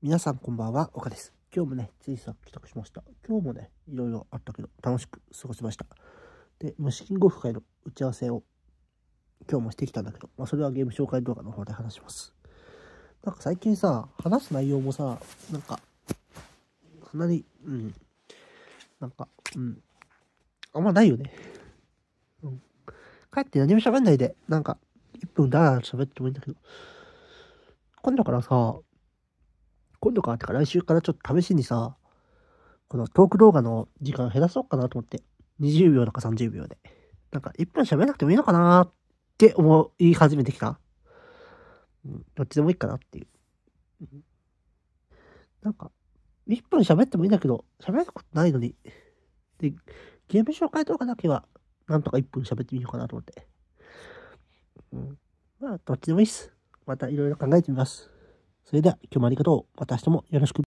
皆さんこんばんは、岡です。今日もね、ついさ帰宅しました。今日もね、いろいろあったけど、楽しく過ごしました。で、虫キングオフ会の打ち合わせを今日もしてきたんだけど、まあ、それはゲーム紹介動画の方で話します。なんか最近さ、話す内容もさ、なんか、そんなに、うん、なんか、うん、あんまないよね。うん。帰って何も喋んないで、なんか、1分だら喋ってもいいんだけど。今度からさ、今度かってか来週からちょっと試しにさ、このトーク動画の時間を減らそうかなと思って。20秒とか30秒で。なんか1分喋らなくてもいいのかなって思い始めてきた。うん、どっちでもいいかなっていう。なんか、1分喋ってもいいんだけど、喋ることないのに。で、ゲーム紹介動画だけは、なんとか1分喋ってみようかなと思って。うん、まあ、どっちでもいいっす。またいろいろ考えてみます。それでは今日もありがとう。また明日もよろしく。